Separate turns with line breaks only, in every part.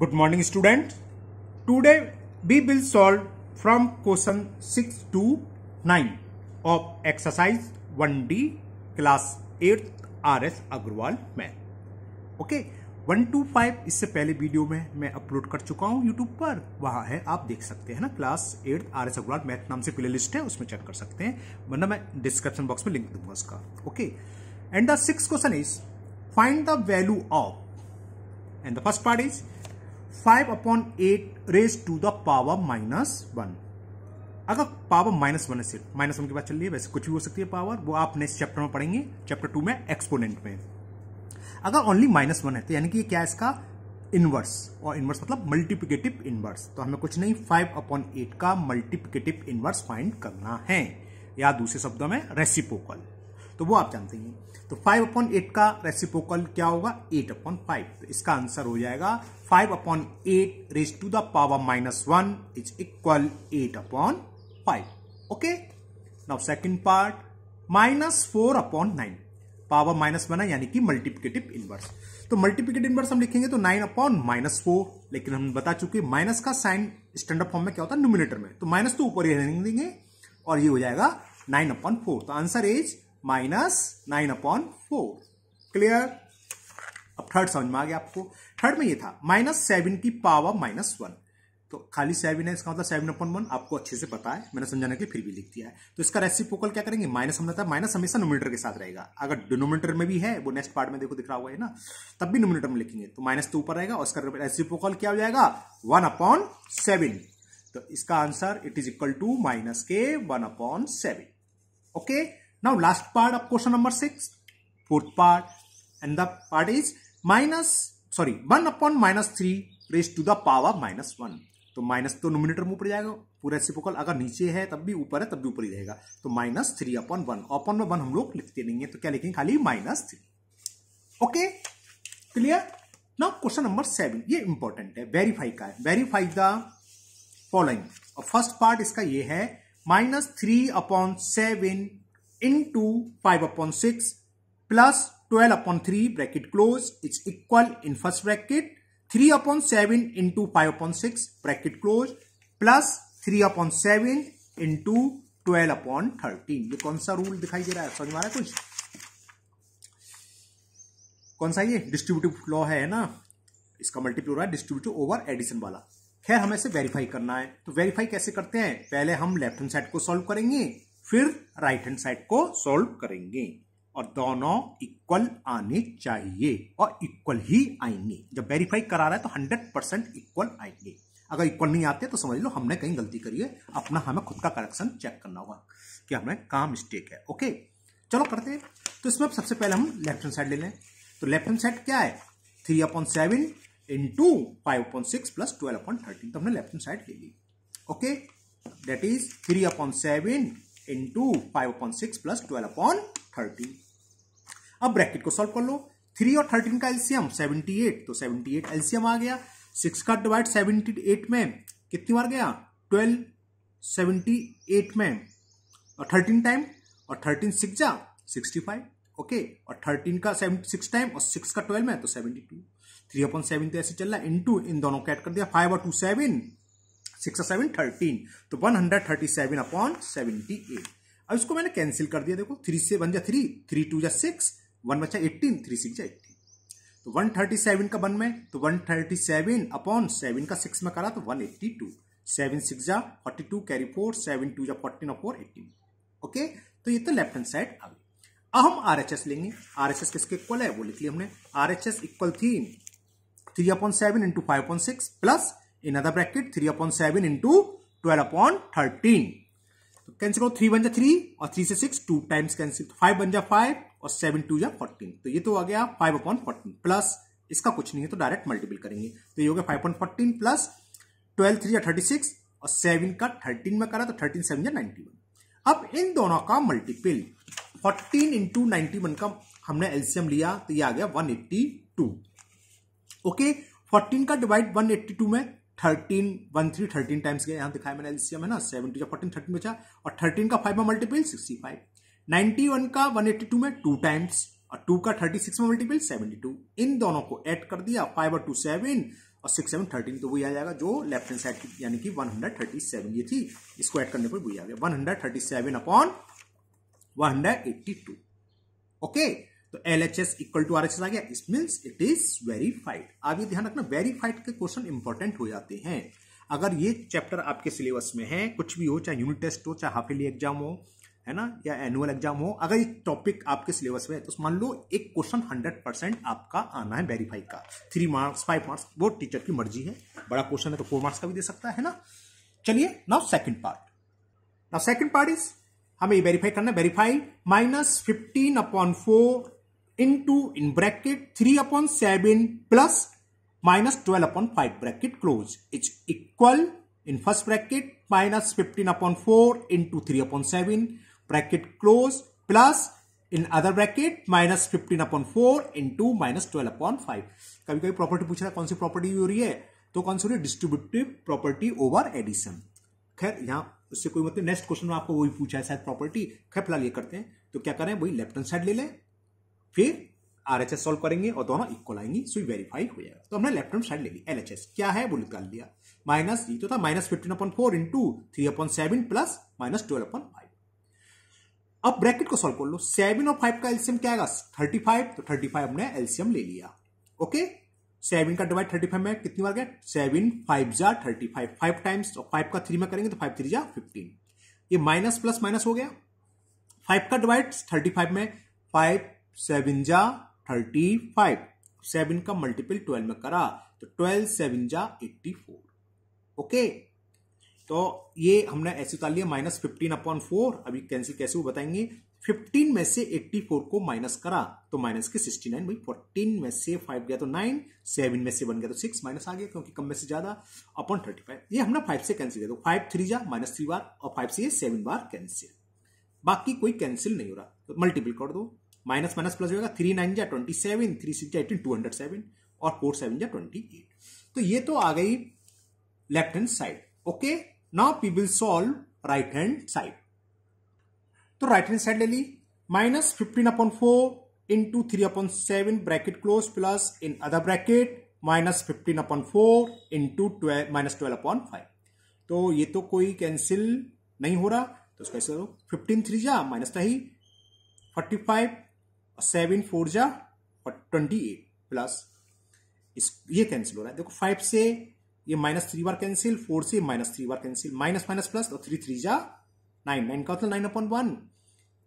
Student today we will solve from question six to nine of exercise one D class eight R S Agrawal math okay one two five इससे पहले video में मैं upload कर चुका हूं YouTube पर वहां है आप देख सकते हैं ना class eight R S Agrawal math नाम से प्ले लिस्ट है उसमें चेक कर सकते हैं वरना मैं डिस्क्रिप्शन बॉक्स में लिंक दूंगा उसका okay and the six question is find the value of and the first part is five upon eight raise to the power minus one अगर पावर माइनस वन है सिर्फ माइनस वन के बाद चल रही है वैसे कुछ भी हो सकती है पावर वो आप नेक्स्ट चैप्टर में पढ़ेंगे चैप्टर टू में एक्सपोनेंट में अगर ओनली माइनस वन है तो यानी कि ये क्या है इसका इनवर्स और इनवर्स मतलब मल्टीप्लिकेटिव इनवर्स तो हमें कुछ नहीं फाइव अपॉन एट का मल्टीप्लिकेटिव इनवर्स फाइंड करना है या दूसरे शब्दों में रेसिपोकल तो वो आप जानते हैं तो फाइव अपॉन एट का रेसिपोकल क्या होगा एट अपॉन फाइव तो इसका आंसर हो जाएगा five upon eight raise to the power minus one is equal eight upon five okay now second part minus four upon nine power minus one है यानी कि मल्टीप्लिकेटिव इनवर्स तो multiplicative inverse हम लिखेंगे तो नाइन अपॉन माइनस फोर लेकिन हम बता चुके माइनस का साइन स्टैंडर्ड फॉर्म में क्या होता है नोमिनेटर में तो माइनस तो ऊपर ही रहने देंगे और ये हो जाएगा नाइन अपॉन फोर तो answer is minus nine upon four clear अब थर्ड समझ में आ गया आपको थर्ड में ये था माइनस सेवन की पावर माइनस वन तो खाली सेवन है इसका मतलब सेवन अपॉन वन आपको अच्छे से पता है मैंने समझाने के लिए फिर भी लिख दिया है तो इसका रेसिप्रोकल क्या करेंगे माइनस हमने है माइनस हमेशा नोमिनेटर के साथ रहेगा अगर डिनोमिनेटर में भी है वो नेक्स्ट पार्ट में देखो दिख रहा हुआ है ना तब भी नोमिनेटर में लिखेंगे तो माइनस तो ऊपर रहेगा उसका इसका क्या हो जाएगा वन अपॉन सेवन तो इसका answer it is equal to minus के one upon seven okay now last part of question number six fourth part and the part is minus sorry one upon minus three raise to the power minus one तो minus तो nominator में ऊपर जाएगा पूरा reciprocal अगर नीचे है तब भी ऊपर है तब भी ऊपर ही रहेगा तो minus three upon one upon में वन हम लोग लिखते नहीं है तो क्या लिखेंगे खाली minus three okay clear now question number seven ये इंपॉर्टेंट है वेरीफाई का है verify the following first part इसका ये है minus three upon seven upon 5 plus 6 upon 12 bracket 3 it's equal in first bracket three upon 3 in 7 five 5 six 6 close plus three 3 seven 7 two 12 upon 13 ये कौन सा rule दिखाई दे रहा है समझ में आ रहा है कुछ कौन सा ये डिस्ट्रीब्यूटिव लॉ है ना इसका मल्टीप्लो हो रहा है डिस्ट्रीब्यूटिव ओवर एडिशन वाला खैर हमें इसे वेरीफाई करना है तो वेरीफाई कैसे करते हैं पहले हम लेफ्ट हैंड साइड को सॉल्व करेंगे फिर राइट हैंड साइड को सॉल्व करेंगे और दोनों इक्वल आने चाहिए और इक्वल ही आएंगे जब वेरीफाई करा रहा है तो हंड्रेड परसेंट इक्वल आएंगे अगर इक्वल नहीं आते तो समझ लो हमने कहीं गलती करी है अपना हमें खुद का करेक्शन चेक करना होगा कि हमें कहा मिस्टेक है ओके चलो करते हैं तो इसमें सबसे पहले हम लेफ्ट हैंड साइड ले लें तो लेफ्ट हैंड साइड क्या है three upon seven into five upon six plus twelve upon thirteen तो हमने लेफ्ट हैंड साइड ले ली okay that is three upon seven into five upon six plus twelve upon thirteen अब bracket को solve कर लो थ्री और thirteen का एल्सियम सेवेंटी एट तो सेवेंटी एट एल्सियम आ गया सिक्स का डिवाइड सेवेंटी एट में कितनी बार गया ट्वेल्व सेवेंटी एट में और थर्टीन टाइम और थर्टीन सिक्स जा सिक्सटी फाइव ओके और थर्टीन का सेवेंटी सिक्स टाइम और सिक्स का ट्वेल्व में तो seventy two three upon seven तो ऐसे चल रहा है इन टू इन दोनों को ऐड कर दिया फाइव और two seven six seven thirteen तो one hundred thirty seven upon seventy eight अब इसको मैंने कैंसिल कर दिया देखो थ्री से वन जा थ्री थ्री टू जा सिक्स वन बचा एट्टीन थ्री सिक्स जा एट्टीन तो वन थर्टी सेवन का वन में तो one thirty seven upon seven का सिक्स में करा तो one eighty two seven six जा forty two carry four seven two जा फोर्टीन और फोर एट्टीन ओके तो ये तो लेफ्ट हैंड साइड आ गई अब हम आर एच एस लेंगे आर एच एस किसके इक्वल है वो लिख लिया हमने आर एच एस इक्वल थी three upon seven into five upon six plus in other bracket 3 upon 7 into 12 upon 13. Cancel करो थ्री बन जा थ्री और थ्री से six two times cancel five बन जा फाइव और सेवन टू जा फोर्टीन तो ये तो आ गया फाइव अपॉन फोर्टीन प्लस इसका कुछ नहीं है तो डायरेक्ट मल्टीपल करेंगे तो ये हो गया five point fourteen plus twelve three या थर्टी सिक्स और सेवन का थर्टीन में करा तो थर्टीन सेवन या नाइनटी वन अब इन दोनों का multiple fourteen into ninety one का हमने एल्सियम लिया तो ये आ गया one eighty two okay fourteen का डिवाइड वन एट्टी टू में thirteen one three thirteen times गया यहाँ दिखाया मैंने एलसीएम है ना सेवन टू फोर्टीन थर्टीन बचा और थर्टीन का फाइव में multiple sixty five ninety one का वन एट्टी टू में टू टाइम्स और टू का थर्टी सिक्स में मल्टीपल सेवेंटी टू इन दोनों को एड कर दिया फाइव और टू सेवन और सिक्स सेवन थर्टीन तो वही आ जाएगा जो लेफ्ट हैंड साइड की यानी कि वन हंड्रेड थर्टी सेवन ये थी इसको एड करने पर वही आ गया one hundred thirty seven upon one hundred eighty two okay तो L H S equal to R H S आ गया इस मीन्स इट इज वेरीफाइड आप ये ध्यान रखना वेरीफाइड के क्वेश्चन इंपॉर्टेंट हो जाते हैं अगर ये चैप्टर आपके सिलेबस में है कुछ भी हो चाहे यूनिट टेस्ट हो चाहे हाफ ईयरली एग्जाम हो है ना या एनुअल एग्जाम हो अगर ये टॉपिक आपके सिलेबस में है तो मान लो एक क्वेश्चन हंड्रेड परसेंट आपका आना है वेरीफाई का थ्री मार्क्स फाइव मार्क्स वो टीचर की मर्जी है बड़ा क्वेश्चन है तो फोर मार्क्स का भी दे सकता है ना चलिए now second part now second part is हमें ये वेरीफाई करना है verify minus fifteen upon four in bracket three upon seven plus minus twelve upon five bracket close it's equal in first bracket minus fifteen upon four into three upon seven bracket close plus in other bracket minus fifteen upon four into minus twelve upon five कभी कभी property पूछ रहा है कौन सी property हो रही है तो कौन सी हो रही है डिस्ट्रीब्यूटिव प्रॉपर्टी ओवर एडिशन खैर यहां उससे कोई मतलब नेक्स्ट क्वेश्चन में आपको वही पूछा है शायद प्रॉपर्टी खैर फिलहाल ये करते हैं तो क्या करें वही लेफ्ट हैंड साइड ले लें फिर आर एच एस सॉल्व करेंगे और दोनों इक्वल आएंगे सो वेरीफाई हो जाएगा तो हमने लेफ्ट हैंड साइड ले ली एल एच एस क्या है वो निकाल लिया माइनस ई तो था minus fifteen upon four into three upon seven plus minus twelve upon five अब ब्रैकेट को सॉल्व कर लो सेवन और फाइव का एल्सियम क्या आएगा थर्टी फाइव तो थर्टी फाइव हमने एल्सियम ले लिया ओके सेवन का डिवाइड थर्टी फाइव में कितनी बार गया सेवन फाइव जा थर्टी फाइव फाइव टाइम्स और फाइव का थ्री में करेंगे तो फाइव थ्री जा फिफ्टीन ये माइनस प्लस माइनस हो गया फाइव का डिवाइड थर्टी फाइव में फाइव सेवन जा थर्टी फाइव सेवन का मल्टीपल ट्वेल्व में करा तो ट्वेल्व सेवन जा एट्टी फोर ओके तो ये हमने ऐसे उतार लिया माइनस फिफ्टीन अपॉन फोर अभी कैंसिल कैसे वो बताएंगे फिफ्टीन में से एट्टी फोर को माइनस करा तो माइनस के सिक्सटी नाइन भाई फोर्टीन में से फाइव गया तो नाइन सेवन में से वन गया तो सिक्स माइनस आ गया क्योंकि कम में से ज्यादा अपॉन थर्टी फाइव ये हमने फाइव से कैंसिल किया तो फाइव थ्री जा माइनस थ्री बार और फाइव से सेवन बार कैंसिल बाकी कोई कैंसिल नहीं हो रहा तो मल्टीपल कर दो माइनस माइनस प्लस होगा थ्री नाइन जा ट्वेंटी सेवन थ्री सिक्स जा एटीन टू हंड्रेड सेवन और फोर सेवन जा ट्वेंटी एट तो ये तो आ गई left hand side okay now we will solve right hand side तो राइट हैंड साइड ले ली minus fifteen upon four into three upon seven bracket close plus in other bracket minus fifteen upon four into twelve minus twelve upon five तो ये तो कोई cancel नहीं हो रहा तो उसका फिफ्टीन थ्री जा माइनस था ही फोर्टी फाइव सेवन फोर जा और ट्वेंटी एट प्लस इस ये कैंसिल हो रहा है देखो फाइव से ये माइनस थ्री बार कैंसिल फोर से माइनस थ्री बार कैंसिल माइनस माइनस प्लस और थ्री थ्री जा नाइन नाइन का नाइन अपॉइंट वन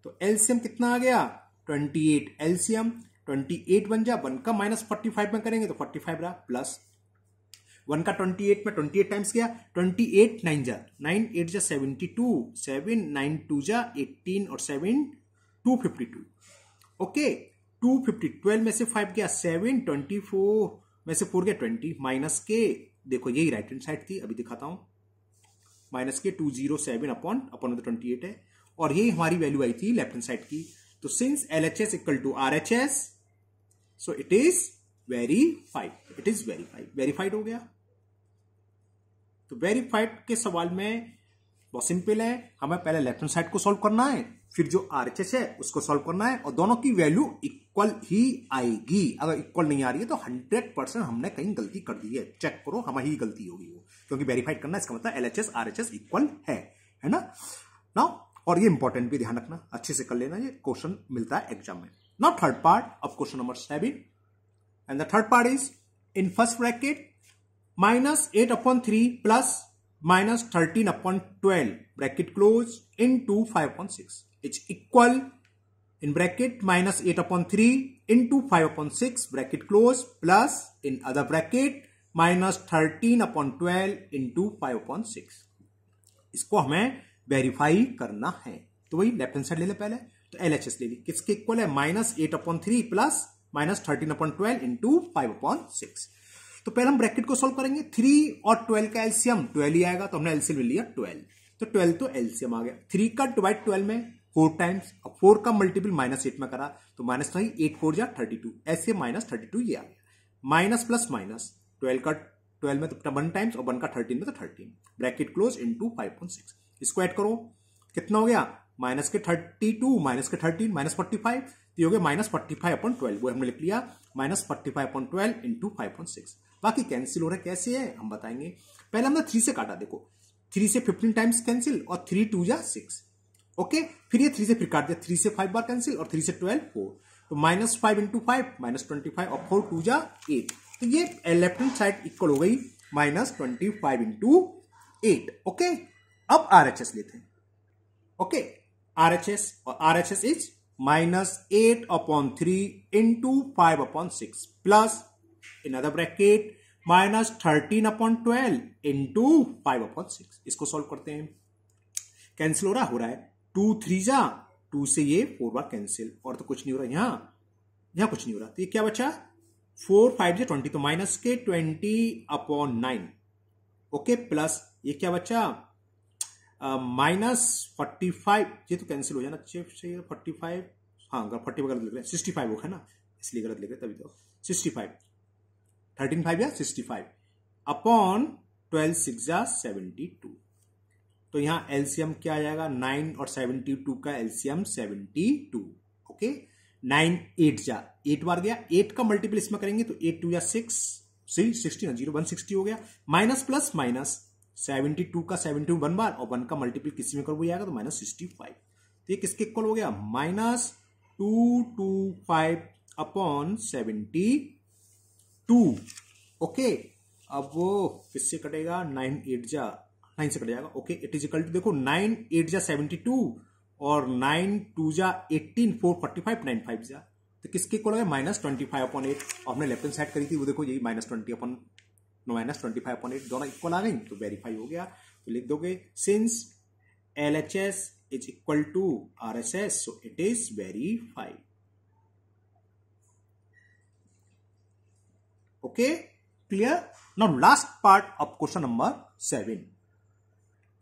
तो एलसीएम कितना आ गया twenty eight LCM twenty eight बन जा वन का माइनस फोर्टी फाइव में करेंगे तो फोर्टी फाइव रहा प्लस वन का ट्वेंटी एट में ट्वेंटी एट टाइम्स गया ट्वेंटी एट नाइन जा नाइन एट जा seventy two seven nine two जा एट्टीन और seven two fifty two okay two fifty twelve में से फाइव गया सेवन ट्वेंटी फोर में से फोर गया ट्वेंटी माइनस के देखो यही राइट हैंड साइड थी अभी दिखाता हूं माइनस के two zero seven upon upon twenty eight है और यही हमारी वैल्यू आई थी लेफ्ट हैंड साइड की तो since L H S equal to R H S so it is verified it is verified verified हो गया तो वेरीफाइड के सवाल में बहुत सिंपल है हमें पहले लेफ्ट हैंड साइड को सॉल्व करना है फिर जो एस है उसको सॉल्व करना है और दोनों की वैल्यू इक्वल ही आएगी अगर इक्वल नहीं आ रही है तो हंड्रेड परसेंट हमने कहीं गलती कर दी है चेक करो हमारी गलती होगी वो क्योंकि वेरीफाइड करना इसका मतलब एच एस इक्वल है है ना ना और ये इंपॉर्टेंट भी ध्यान रखना अच्छे से कर लेना ये क्वेश्चन मिलता है एग्जाम में now third part of question number seven and the third part is in first bracket minus eight upon three plus minus 13 upon 12 bracket close into 5.6 equal equal in bracket minus 8 upon 3 into 5 upon 6 bracket close plus in other bracket minus thirteen upon twelve to five upon six इसको हमें verify करना है तो वही left hand side ले ले पहले तो एल एच एस ले ली किसके इक्वल है minus eight upon three plus minus thirteen upon twelve into five upon six तो पहले हम ब्रैकेट को सोल्व करेंगे थ्री और ट्वेल्व का एल्सियम ट्वेल्व ही आएगा तो हमने एल्सियम ले लिया ट्वेल्व तो ट्वेल्व तो एल्सियम आ गया थ्री का डिवाइड ट्वेल्व में फोर टाइम्स अब फोर का मल्टीपल माइनस एट में करा तो माइनस थ्री एट फोर जा थर्टी टू ऐसे माइनस थर्टी टू ये आ गया माइनस प्लस माइनस ट्वेल्व का ट्वेल्व में तो वन टाइम्स और वन का थर्टीन में तो thirteen bracket close into five point six इसको ऐड करो कितना हो गया माइनस के थर्टी टू माइनस के थर्टीन माइनस फोर्टी फाइव तो हो गया minus forty five upon twelve वो हमने लिख लिया minus forty five upon twelve into five point six बाकी कैंसिल हो रहा है कैसे है हम बताएंगे पहले हमने थ्री से काटा देखो थ्री से फिफ्टीन टाइम्स कैंसिल और थ्री टू या सिक्स ओके फिर ये थ्री से फिर काट दिया थ्री से फाइव बार कैंसिल और थ्री से ट्वेल्व फोर तो minus five into five minus twenty five और फोर टू या एट तो ये लेफ्ट हैंड साइड इक्वल हो गई minus twenty five into eight okay अब आर एच एस लेते हैं okay RHS or RHS is minus 8 upon 3 into 5 upon 6 plus another bracket minus thirteen upon twelve into five upon six इसको solve करते हैं cancel हो रहा हो रहा है टू थ्री जा टू से ये फोर बार कैंसिल और तो कुछ नहीं हो रहा यहाँ यहाँ कुछ नहीं हो रहा तो ये क्या बचा फोर फाइव जा ट्वेंटी तो माइनस के twenty upon nine okay plus ये क्या बचा माइनस फोर्टी फाइव ये तो कैंसिल हो जाना चाहिए फोर्टी फाइव हाँ अगर फोर्टी गलत लिख रहे हैं सिक्सटी फाइव है ना इसलिए गलत लिख रहे तभी तो सिक्सटी फाइव थर्टीन फाइव या sixty five upon twelve six या सेवेंटी टू तो यहाँ एलसीएम क्या आ जाएगा नाइन और सेवेंटी टू का LCM seventy two okay nine eight जा एट बार गया एट का मल्टीपल इसमें करेंगे तो एट टू या सिक्स सिक्सटी ना जीरो वन सिक्सटी हो गया minus plus minus seventy two का सेवेंटी वन बार और वन का मल्टीपल किसी में करो आएगा तो माइनस सिक्सटी फाइव तो ये किसके इक्वल हो गया minus two two five upon seventy two okay अब वो किससे कटेगा नाइन एट जा नाइन से कट जाएगा okay it is equal to देखो नाइन एट जा सेवेंटी टू और नाइन टू जा eighteen four forty five nine five जा तो किसके इक्वल हो गया minus twenty five upon eight हमने लेफ्ट हैंड साइड करी थी वो देखो यही minus twenty upon no minus twenty five point eight दोनों इक्वल आ गए तो वेरीफाई हो गया तो लिख दोगे since L H S is equal to R S S so it is verify okay clear no last part of question number seven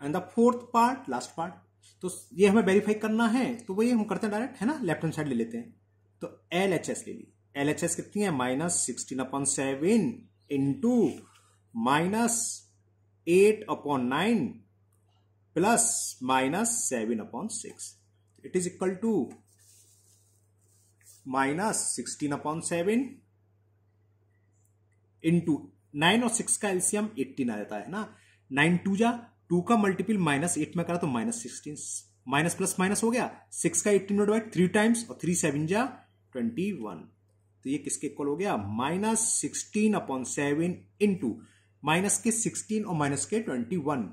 and the fourth part last part तो ये हमें वेरीफाई करना है तो वही हम करते हैं डायरेक्ट है ना लेफ्ट हैंड साइड ले लेते हैं तो एल एच एस ले ली एल एच एस कितनी है minus sixteen upon seven into minus eight upon nine plus minus seven upon six it is equal to minus sixteen upon seven into nine और six का LCM eighteen आ जाता है ना nine two जा two का मल्टीपल माइनस एट में करा तो minus sixteen minus plus minus हो गया सिक्स का एट्टीन डिवाइड थ्री टाइम्स और थ्री सेवन जा ट्वेंटी वन तो ये किसके इक्वल हो गया minus sixteen upon seven into minus के सिक्सटीन और माइनस के ट्वेंटी वन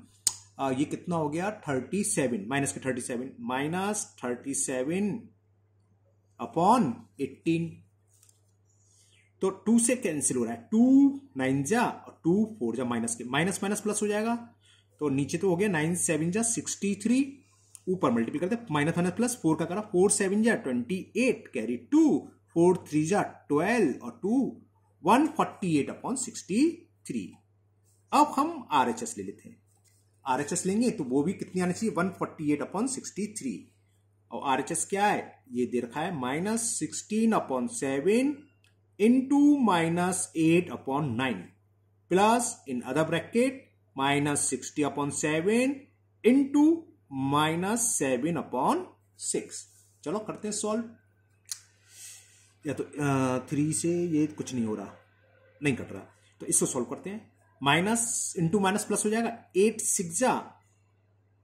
ये कितना हो गया थर्टी सेवन माइनस के thirty seven minus thirty seven upon eighteen तो टू से कैंसिल हो रहा है टू नाइन जा और टू फोर जा माइनस के माइनस माइनस प्लस हो जाएगा तो नीचे तो हो गया नाइन सेवन जा सिक्सटी थ्री ऊपर मल्टीपी करते माइनस माइनस प्लस फोर का करा फोर सेवन जा twenty eight carry two four three जा ट्वेल्व और two one forty eight upon sixty three अब हम आर एच एस ले लेते हैं आर एच एस लेंगे तो वो भी कितनी आनी चाहिए one forty eight upon sixty three और आर एच एस क्या है ये दे रखा है minus sixteen upon seven into minus eight upon nine plus in other bracket minus sixty upon seven into minus seven upon six चलो करते हैं सॉल्व या तो थ्री से ये कुछ नहीं हो रहा नहीं कट रहा तो इसको सॉल्व करते हैं माइनस इंटू माइनस प्लस हो जाएगा एट सिक्स जा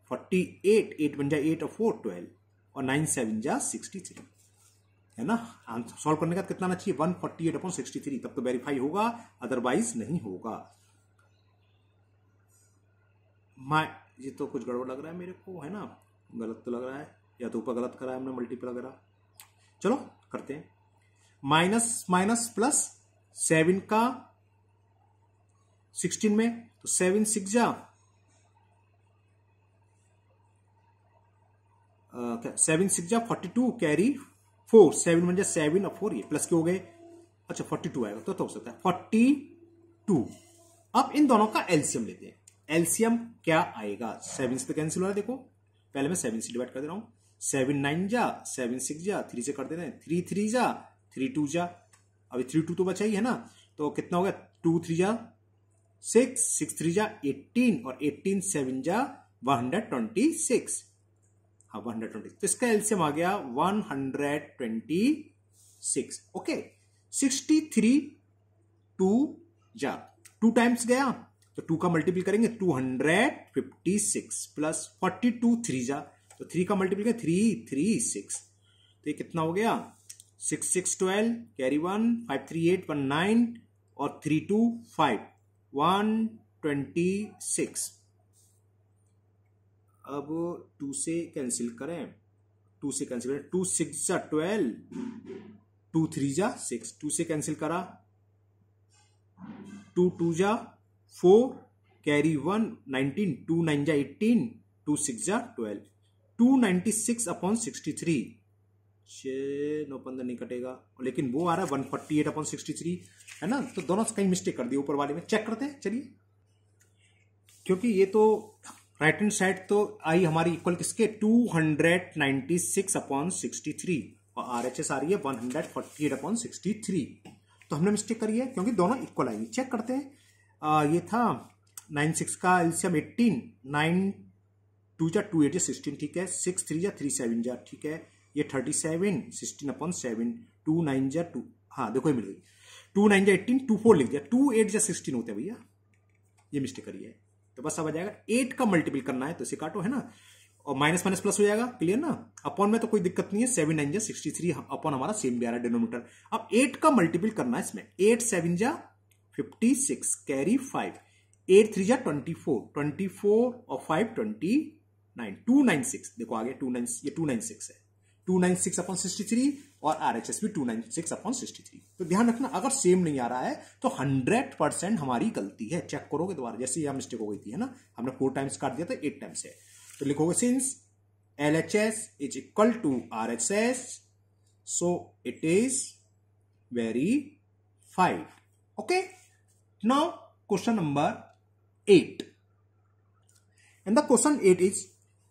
फोर्टी एट एट वन जा एट और फोर ट्वेल्व और नाइन सेवन जा सिक्सटी थ्री है ना आंसर सॉल्व करने का कितना चाहिए one forty eight upon sixty three तब तो वेरीफाई होगा अदरवाइज नहीं होगा माई ये तो कुछ गड़बड़ लग रहा है मेरे को है ना गलत तो लग रहा है या तो ऊपर गलत करा है हमने मल्टीपल वगैरह चलो करते हैं माइनस माइनस प्लस सेवन का सिक्सटीन में तो सेवन सिक्स जा सेवन सिक्स जा forty two carry four seven one जा सेवन और फोर ये प्लस के हो गए अच्छा फोर्टी टू आएगा तो, तो हो सकता है फोर्टी टू अब इन दोनों का एल्सियम लेते हैं एल्सियम क्या आएगा सेवन से तो कैंसिल हो रहा है देखो पहले मैं सेवन से डिवाइड कर दे रहा हूं सेवन नाइन जा सेवन सिक्स जा थ्री से कर दे रहे हैं थ्री थ्री जा थ्री टू जा अभी थ्री टू तो बचा ही है ना तो कितना हो गया टू थ्री जा सिक्स सिक्स थ्री जा एट्टीन और एट्टीन सेवन जा वन हंड्रेड ट्वेंटी सिक्स हाँ वन हंड्रेड ट्वेंटी तो इसका एल्सियम आ गया one hundred twenty six okay sixty three two जा टू टाइम्स गया तो टू का मल्टीपल करेंगे two hundred fifty six plus forty two three जा तो थ्री का मल्टीपल करेंगे थ्री थ्री सिक्स तो ये कितना हो गया six six twelve carry one five three eight one nine और थ्री टू फाइव 126 अब टू से कैंसिल करें टू से कैंसिल करें टू सिक्स जा ट्वेल्व टू थ्री जा सिक्स टू से कैंसिल करा टू टू जा four carry one nineteen two nine जा एटीन टू सिक्स जा twelve two ninety six upon sixty three छः नौ पंद्रह नहीं कटेगा लेकिन वो आ रहा है one forty eight upon sixty three है ना तो दोनों कहीं मिस्टेक कर दिए ऊपर वाले में चेक करते हैं चलिए क्योंकि ये तो राइट हैंड साइड तो आई हमारी इक्वल किसके two hundred ninety six upon sixty three और आर एच एस आ रही है one hundred forty eight upon sixty three तो हमने मिस्टेक करी है क्योंकि दोनों इक्वल आएगी चेक करते हैं आ, ये था नाइन सिक्स का एल्सियम एट्टीन नाइन टू जा टू एट जा सिक्सटीन ठीक है सिक्स थ्री जा थ्री सेवन जा ठीक है ये thirty seven sixteen upon seven two nine जै टू हाँ देखो ये मिल गई टू नाइन जै एटीन टू फोर लिख दिया टू एट जै सिक्सटीन होते है भैया ये मिस्टेक करिए तो बस अब आ जाएगा एट का मल्टीपल करना है तो इसे काटो है ना और माइनस माइनस प्लस हो जाएगा क्लियर ना अपॉन में तो कोई दिक्कत नहीं है सेवन नाइन जै सिक्सटी थ्री अपॉन हमारा सेम भी आ रहा है डिनोमीटर अब एट का मल्टीपल करना है इसमें एट सेवन जा fifty six carry five eight three जा ट्वेंटी फोर ट्वेंटी फोर और five twenty nine two nine six देखो आगे टू नाइन ये टू नाइन सिक्स है two nine six upon sixty three और आर एच एस भी two nine six upon sixty three तो ध्यान रखना अगर सेम नहीं आ रहा है तो हंड्रेड परसेंट हमारी गलती है चेक करोगे दोबारा जैसे यह मिस्टेक हो गई थी है ना हमने फोर टाइम्स काट दिया था तो एट टाइम्स है तो लिखोगे since L H S is equal to R H S so it is verified okay now question number eight and the question eight is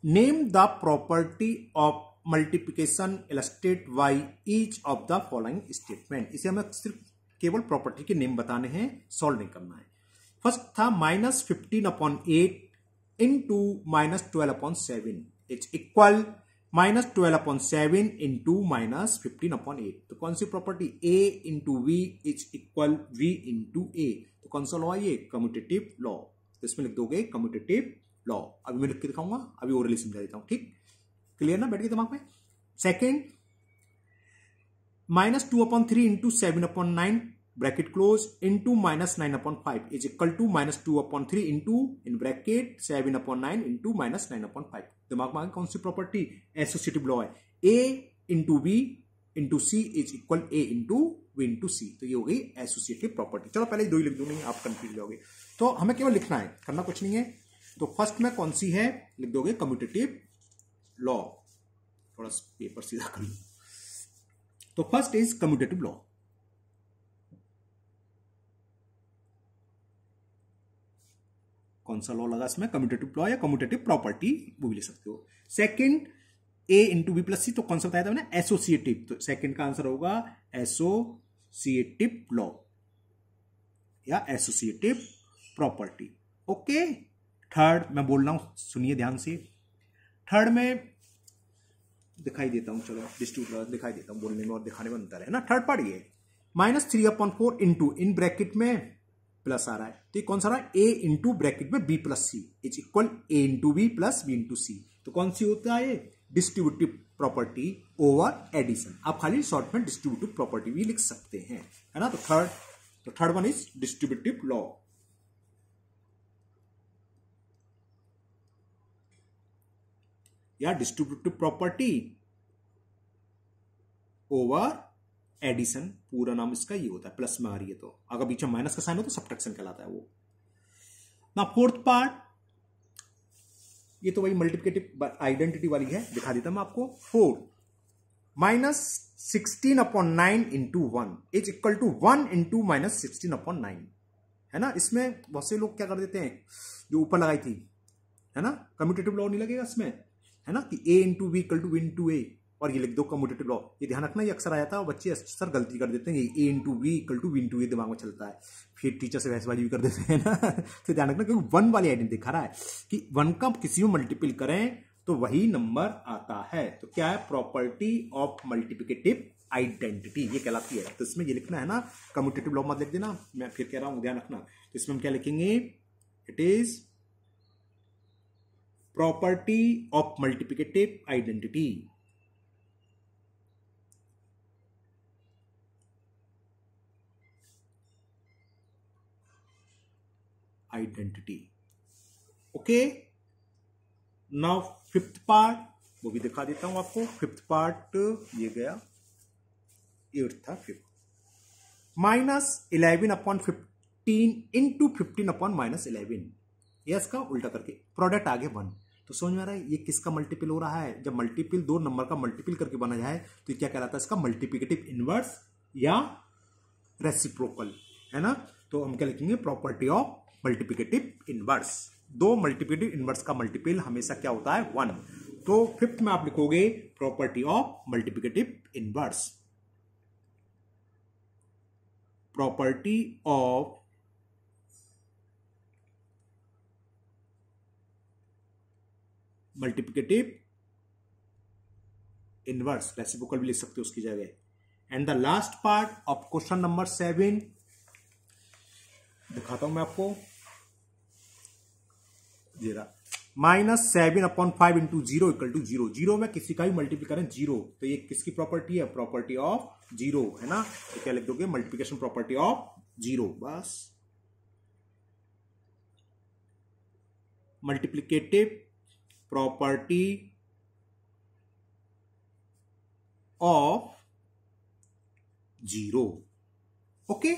name the property of multiplication illustrate by each of the following statement इसे हमें सिर्फ केवल property के name बताने हैं solve नहीं करना है फर्स्ट था minus fifteen upon eight into minus twelve upon seven it's equal minus twelve upon seven into minus fifteen upon eight तो कौन सी property A into B is equal B into A तो कौन सा law है ये commutative law तो इसमें लिख दोगे कम्यूटेटिव लॉ अभी मैं लिख के दिखाऊंगा अभी ओरली समझा देता हूँ ठीक क्लियर ना बैठ गई दिमाग में second minus two upon three into seven upon nine bracket close into minus nine upon five is equal to minus two upon three into in bracket seven upon nine into minus nine upon five दिमाग में कौन सी property associative law है A into B into C is equal A into B into C तो ये हो गई associative property चलो पहले दो ही लिख दो नहीं आप कंफ्यूज जाओगे तो हमें केवल लिखना है करना कुछ नहीं है तो फर्स्ट में कौन सी है लिख दोगे कम्यूटेटिव लॉ थोड़ा पेपर सीधा कर लो तो फर्स्ट इज कम्यूटेटिव लॉ कौन सा लॉ लगा इसमें कम्यूटेटिव लॉ या कम्यूटेटिव प्रॉपर्टी वो भी ले सकते हो second A into B plus C तो कौन सा बताया था मैंने एसोसिएटिव तो सेकेंड का आंसर होगा एसोसिएटिव लॉ या एसोसिएटिव प्रॉपर्टी ओके थर्ड मैं बोल रहा हूं सुनिए ध्यान से थर्ड में दिखाई देता हूँ चलो डिस्ट्रीब्यूटर दिखाई देता हूँ बोलने में और दिखाने में अंतर है ना थर्ड पार्ट ये minus three upon four into in bracket में प्लस आ रहा है तो ये कौन सा रहा है ए इंटू ब्रैकेट में B plus C is equal A into B plus B into C तो कौन सी होता है डिस्ट्रीब्यूटिव प्रॉपर्टी ओवर एडिशन आप खाली शॉर्ट में डिस्ट्रीब्यूटिव प्रॉपर्टी भी लिख सकते हैं है ना तो थर्ड तो third one is distributive law या डिस्ट्रीब्यूटिव प्रॉपर्टी ओवर एडिशन पूरा नाम इसका ये होता है प्लस में आ रही है तो अगर बीच में माइनस का साइन हो तो सब्ट्रैक्शन कहलाता है वो ना फोर्थ पार्ट ये तो वही मल्टीप्लिकेटिव आइडेंटिटी वाली है दिखा देता मैं आपको four minus sixteen upon nine into one is equal to one into minus sixteen upon nine है ना इसमें बहुत से लोग क्या कर देते हैं जो ऊपर लगाई थी है ना कम्यूटेटिव लॉ नहीं लगेगा इसमें है ना कि A into B equal to B into A और ये लिख दो कम्यूटेटिव लॉ ये ध्यान रखना ये अक्सर आया था बच्चे अक्सर गलती कर देते हैं A into B equal to B into A दिमाग में चलता है फिर टीचर से बहसबाजी भी कर देते हैं ना तो ध्यान रखना क्योंकि वन वाली आइडेंट दिखा रहा है कि वन का किसी में मल्टीपल करें तो वही नंबर आता है तो क्या है प्रॉपर्टी ऑफ मल्टीप्लिकेटिव आइडेंटिटी ये कहलाती है तो इसमें ये लिखना है ना कम्यूटेटिव लॉ मत लिख देना मैं फिर कह रहा हूँ ध्यान रखना तो इसमें हम क्या लिखेंगे it is property of multiplicative identity. Identity. Okay. Now fifth part वो भी दिखा देता हूं आपको फिफ्थ पार्ट ये गया एट था fifth minus eleven upon fifteen into fifteen upon minus eleven yes का उल्टा करके प्रोडक्ट आगे वन तो समझ में आ रहा है ये किसका मल्टीपल हो रहा है जब मल्टीपल दो नंबर का मल्टीपल करके बना जाए तो क्या कहलाता है इसका मल्टीप्लीकेटिव इनवर्स या रेसिप्रोकल है ना तो हम क्या लिखेंगे प्रॉपर्टी ऑफ मल्टीप्लीकेटिव इनवर्स दो मल्टीप्लीकेटिव इनवर्स का मल्टीपल हमेशा क्या होता है वन तो फिफ्थ में आप लिखोगे property of multiplicative inverse property of multiplicative inverse reciprocal भी लिख सकते हो उसकी जगह and the last part of question number seven दिखाता हूं मैं आपको zero minus seven upon five into zero equal to zero zero में किसी का भी करें जीरो तो ये किसकी प्रॉपर्टी है प्रॉपर्टी ऑफ जीरो है ना तो क्या लिख दोगे मल्टीप्लीकेशन प्रॉपर्टी ऑफ जीरो बस multiplicative property of zero okay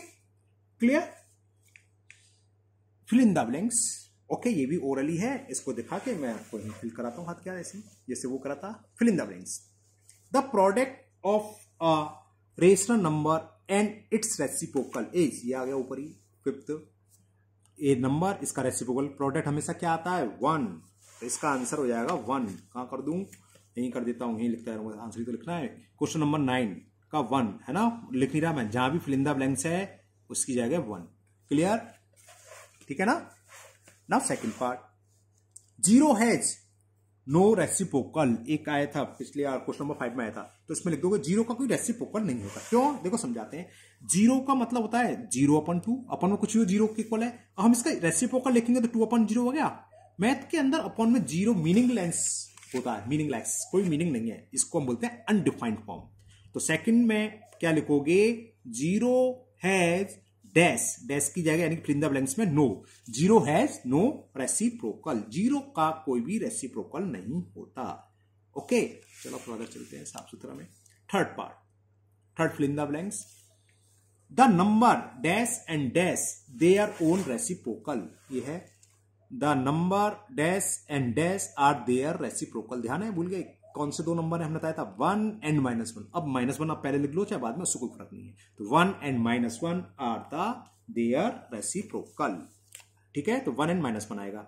clear fill in the blanks okay ये भी ओरली है इसको दिखा के मैं आपको फिल कराता हूं हाथ क्या ऐसे जैसे वो करा था fill in the blanks the product of a rational number and its reciprocal as ये आ गया ऊपर ही फिफ्थ ए नंबर इसका रेसिपोकल प्रोडक्ट हमेशा क्या आता है वन तो इसका आंसर हो जाएगा वन कहाँ कर दूँ यहीं कर देता हूँ यहीं लिखता रहूँगा आंसर ही तो लिखना है क्वेश्चन नंबर नाइन का वन है ना लिख नहीं रहा मैं जहाँ भी फिलिंदा ब्लैंक्स है उसकी जगह वन क्लियर ठीक है ना ना second part zero has no reciprocal एक आया था पिछले क्वेश्चन नंबर फाइव में आया था तो इसमें लिख दोगे जीरो का कोई रेसिपोकल नहीं होता क्यों देखो समझाते हैं जीरो का मतलब होता है जीरो अपन टू अपन में कुछ जीरो के इक्वल है और हम इसका रेसिपोकल लिखेंगे तो टू अपन जीरो हो गया मैथ के अंदर अपॉन में जीरो मीनिंगलेस होता है मीनिंगलेस कोई मीनिंग नहीं है इसको हम बोलते हैं अनडिफाइंड फॉर्म तो सेकंड में क्या लिखोगे जीरो हैज डैश डैश की जगह यानी फिलिंदा ब्लैंक्स में no zero has no reciprocal zero का कोई भी रेसिप्रोकल नहीं होता ओके चलो फर्दर चलते हैं साफ सुथरा में third part third fill in the blanks the number dash and dash are own reciprocal ये है the number dash and dash are their reciprocal ध्यान है भूल गए कौन से दो नंबर है हमने बताया था वन एंड माइनस वन अब माइनस वन आप पहले लिख लो चाहे बाद में उससे कोई फर्क नहीं है तो one and minus one are the their reciprocal ठीक है तो वन एंड माइनस वन आएगा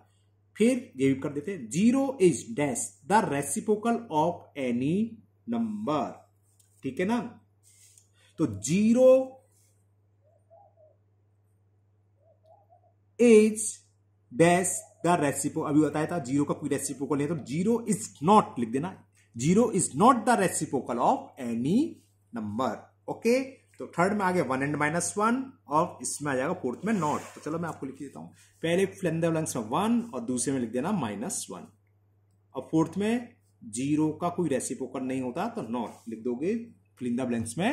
फिर ये भी कर देते हैं zero is dash the reciprocal of any number ठीक है ना तो zero is dash the reciprocal अभी बताया था जीरो का कोई रेसिपोकल है तो जीरो इज नॉट लिख देना zero is not the reciprocal of any number okay तो थर्ड में आ गया वन एंड माइनस वन और इसमें आ जाएगा फोर्थ में नॉट तो चलो मैं आपको लिख देता हूं पहले फ्लेंदर में वन और दूसरे में लिख देना माइनस वन और फोर्थ में जीरो का कोई रेसिपोकल नहीं होता तो नॉट लिख दोगे फिलिंग ब्लैंक्स में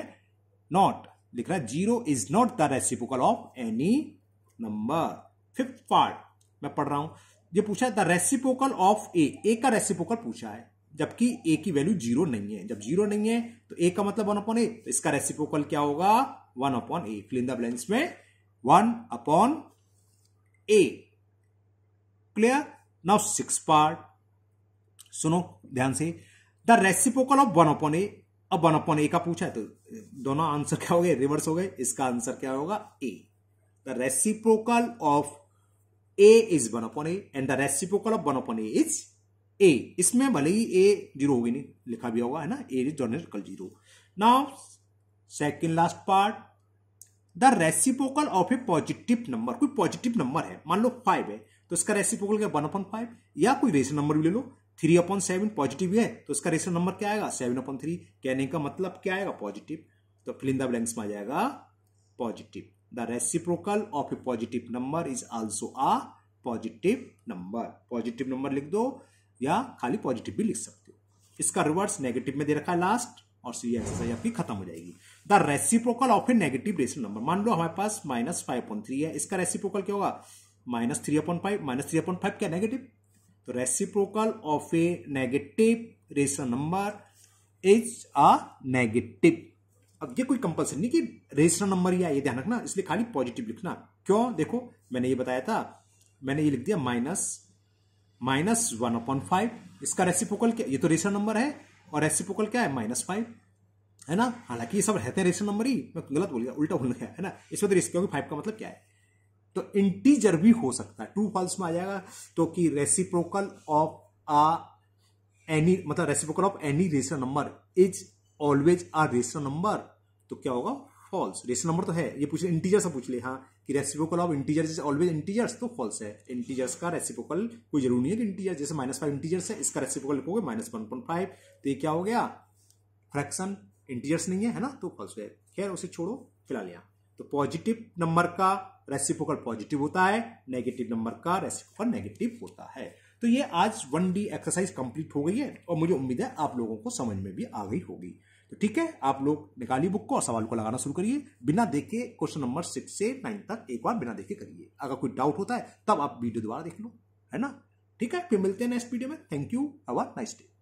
नॉट लिख रहा है zero is not the reciprocal of any number fifth part मैं पढ़ रहा हूं ये पूछा है the reciprocal of a a का रेसिपोकल पूछा है जबकि ए की वैल्यू जीरो नहीं है जब जीरो नहीं है तो ए का मतलब वन अपॉन ए तो इसका रेसिपोकल क्या होगा one upon a fill in the में one upon a clear now six part सुनो ध्यान से the reciprocal of one upon a अब वन अपॉन ए का पूछा है तो दोनों आंसर क्या हो गए रिवर्स हो गए इसका आंसर क्या होगा a the reciprocal of a is 1 upon a and the reciprocal of one upon a is a इसमें भले ही ए जीरो होगी नहीं लिखा भी होगा है ना ए इज जॉनरिकल zero now second last part the reciprocal of a positive number कोई पॉजिटिव नंबर है मान लो फाइव है तो इसका रेसिपोकल क्या वन अपॉन फाइव या कोई रेशन नंबर भी ले लो थ्री अपॉन सेवन पॉजिटिव है तो इसका रेशन नंबर क्या आएगा सेवन अपॉन थ्री कहने का मतलब क्या आएगा पॉजिटिव तो फिलिंदा ब्लैंक्स में आ जाएगा positive the reciprocal of a positive number is also a positive number positive number लिख दो या खाली पॉजिटिव भी लिख सकते हो इसका रिवर्स नेगेटिव में दे रखा है लास्ट और सी एक्सरसाइज आपकी खत्म हो जाएगी the reciprocal of a negative rational number मान लो हमारे पास माइनस फाइव पॉइंट थ्री है इसका रेसिप्रोकल क्या होगा minus three point five minus three point five क्या नेगेटिव तो reciprocal of a negative rational number is a negative अब ये कोई कंपल्सरी नहीं कि रजिस्टर नंबर या ये ध्यान रखना इसलिए खाली पॉजिटिव लिखना क्यों देखो मैंने ये बताया था मैंने ये लिख दिया minus minus one upon five इसका रेसिपोकल क्या ये तो रेशर नंबर है और रेसिपोकल क्या है माइनस फाइव है ना हालांकि ये सब रहते हैं रेशर नंबर ही मैं गलत बोल गया उल्टा बोल गया है ना इसमें तो रेस फाइव का मतलब क्या है तो इंटीजर भी हो सकता है ट्रू फॉल्स में आ जाएगा तो कि रेसिप्रोकल ऑफ आ एनी मतलब reciprocal of any rational number is always a rational number तो क्या होगा फॉल्स रेशन नंबर तो है ये पूछ इंटीजर से पूछ ले हाँ कि reciprocal of integer is always integers तो फॉल्स है इंटीजर्स का रेसिपोकल कोई जरूरी नहीं है कि इंटीजर जैसे माइनस फाइव इंटीजर्स है इसका रेसिप्रोकल लिखोगे माइनस वन पॉइंट फाइव तो ये क्या हो गया फ्रैक्शन इंटीजर्स नहीं है है ना तो फॉल्स है खैर उसे छोड़ो फिलहाल यहाँ तो पॉजिटिव नंबर का रेसिपोकल पॉजिटिव होता है नेगेटिव नंबर का रेसिपोकल नेगेटिव होता है तो ये आज वन डी एक्सरसाइज कंप्लीट हो गई है और मुझे उम्मीद है आप लोगों को समझ में भी आ गई होगी तो ठीक है आप लोग निकालिए बुक को और सवाल को लगाना शुरू करिए बिना देखे क्वेश्चन नंबर सिक्स से नाइन तक एक बार बिना देखे करिए अगर कोई डाउट होता है तब आप वीडियो दोबारा देख लो है ना ठीक है फिर मिलते हैं नेक्स्ट वीडियो में thank you our nice day